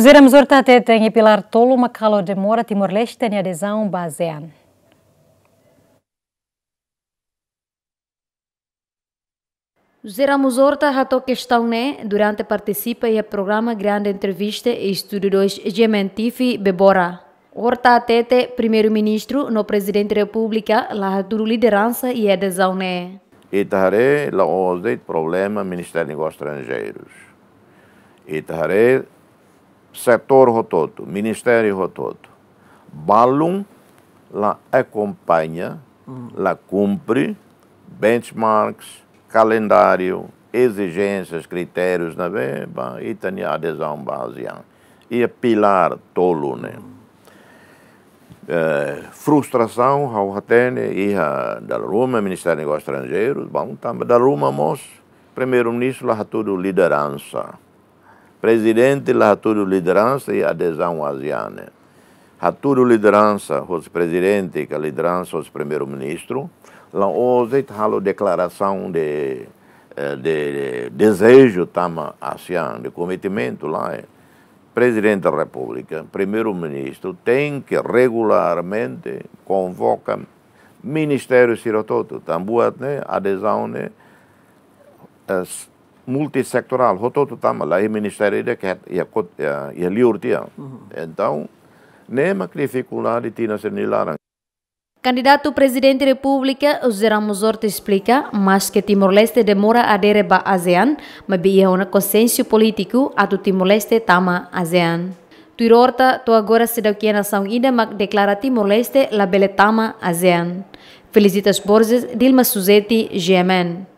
Zeramos horta tem e pilar tolo, macalo mora Timor-Leste tem adesão, basean. Zeramos Orta rato questão né, durante participa e programa Grande Entrevista e Estúdio 2 Gementifi Bebora. Orta tete, primeiro-ministro, no presidente da república, lá tudo liderança e adesão né. Itahare, lá onde problema, Ministério negócios Estrangeiros. Itahare, setor rototo, ministério rototo. balum, la acompanha, mm. la cumpre benchmarks, calendário, exigências, critérios na verba e tem adesão baseada. E é pilar tolo, né? Uh, frustração ao Hatene e da Roma, Ministério dos Negócios Estrangeiros, bom, também da Roma, mas primeiro-ministro, lá tudo liderança. Presidente la Haturu Liderança e Adesão ASEAN. Haturu Liderança, o presidente a liderança o primeiro-ministro, lá hoje a declaração de, de, eh, de desejo tama ASEAN, de cometimento lá. É presidente da República, primeiro-ministro, tem que regularmente convoca Ministério Sirototo, Tambuat, né, adesão, né, as, multissectoral, hototo lá e ministério de que é liurtia. Então, nema dificuldade ser nilaran. Candidato presidente da República, José Ramos Horta explica, mas que Timor-Leste demora a aderir a ASEAN, mas bia um consenso político a do Timor-Leste tama ASEAN. Tuirorta, tu agora se dá que nação ainda mas declara Timor-Leste la beletama ASEAN. Felicitas Borges, Dilma Suzetti, GMN.